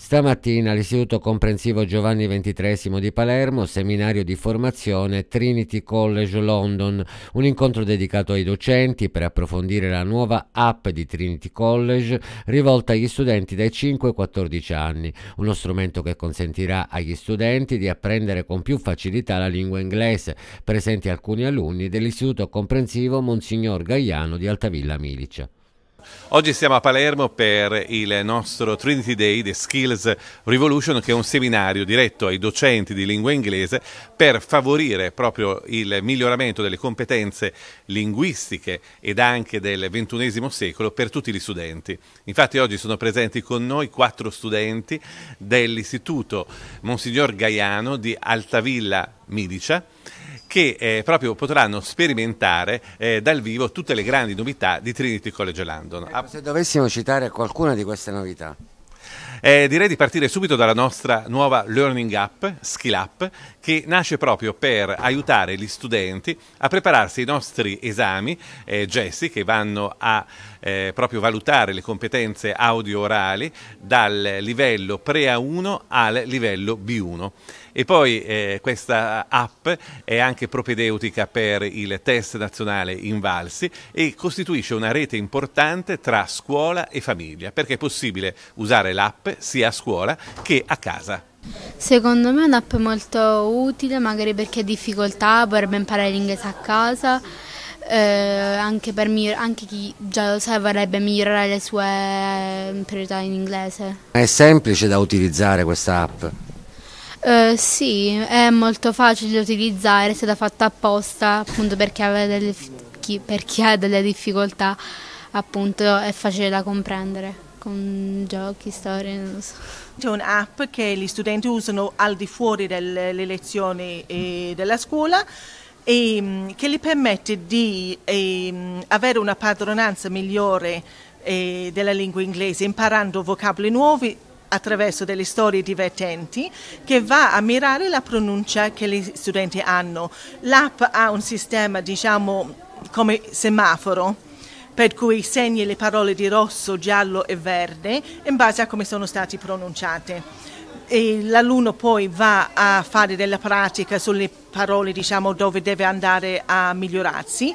Stamattina l'Istituto Comprensivo Giovanni XXIII di Palermo, seminario di formazione Trinity College London, un incontro dedicato ai docenti per approfondire la nuova app di Trinity College rivolta agli studenti dai 5 ai 14 anni, uno strumento che consentirà agli studenti di apprendere con più facilità la lingua inglese, presenti alcuni alunni dell'Istituto Comprensivo Monsignor Gaiano di Altavilla Milicia. Oggi siamo a Palermo per il nostro Trinity Day, The Skills Revolution, che è un seminario diretto ai docenti di lingua inglese per favorire proprio il miglioramento delle competenze linguistiche ed anche del XXI secolo per tutti gli studenti. Infatti oggi sono presenti con noi quattro studenti dell'Istituto Monsignor Gaiano di Altavilla Midicia, che eh, proprio potranno sperimentare eh, dal vivo tutte le grandi novità di Trinity College London. Ecco, se dovessimo citare qualcuna di queste novità. Eh, direi di partire subito dalla nostra nuova Learning App, Skill App, che nasce proprio per aiutare gli studenti a prepararsi ai nostri esami, eh, che vanno a eh, proprio valutare le competenze audio-orali dal livello Pre-A1 al livello B1. E poi eh, questa app è anche propedeutica per il test nazionale Invalsi e costituisce una rete importante tra scuola e famiglia, perché è possibile usare l'app sia a scuola che a casa. Secondo me è un'app molto utile, magari per chi ha difficoltà vorrebbe imparare l'inglese a casa, eh, anche, per anche chi già lo sa vorrebbe migliorare le sue eh, priorità in inglese. È semplice da utilizzare questa app? Eh, sì, è molto facile da utilizzare, è stata fatta apposta appunto per chi, delle, per chi ha delle difficoltà, appunto è facile da comprendere con giochi, storie, non so. C'è un'app che gli studenti usano al di fuori delle lezioni eh, della scuola e, ehm, che gli permette di e, ehm, avere una padronanza migliore e, eh, della lingua inglese, imparando vocaboli nuovi attraverso delle storie divertenti che va a mirare la pronuncia che gli studenti hanno. L'app ha un sistema, diciamo, come semaforo per cui segni le parole di rosso, giallo e verde in base a come sono state pronunciate. E l'alunno poi va a fare della pratica sulle parole diciamo, dove deve andare a migliorarsi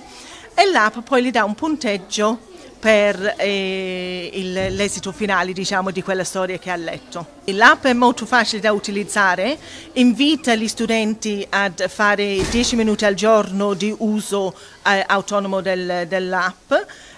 e l'app poi gli dà un punteggio per eh, il, l'esito finale diciamo, di quella storia che ha letto. L'app è molto facile da utilizzare, invita gli studenti a fare 10 minuti al giorno di uso eh, autonomo del, dell'app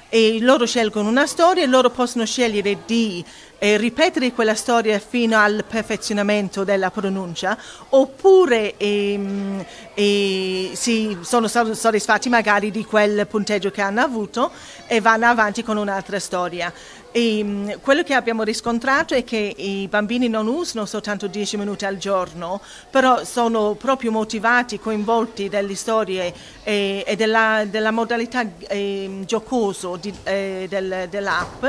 e loro scelgono una storia e loro possono scegliere di eh, ripetere quella storia fino al perfezionamento della pronuncia oppure ehm, eh, sì, sono soddisfatti magari di quel punteggio che hanno avuto e vanno avanti con un'altra storia. E ehm, quello che abbiamo riscontrato è che i bambini non usano soltanto 10 minuti al giorno, però sono proprio motivati, coinvolti dalle storie e, eh, e della, della, modalità eh, giocoso di, eh, del, dell'app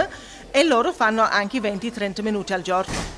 e loro fanno anche 20-30 minuti al giorno.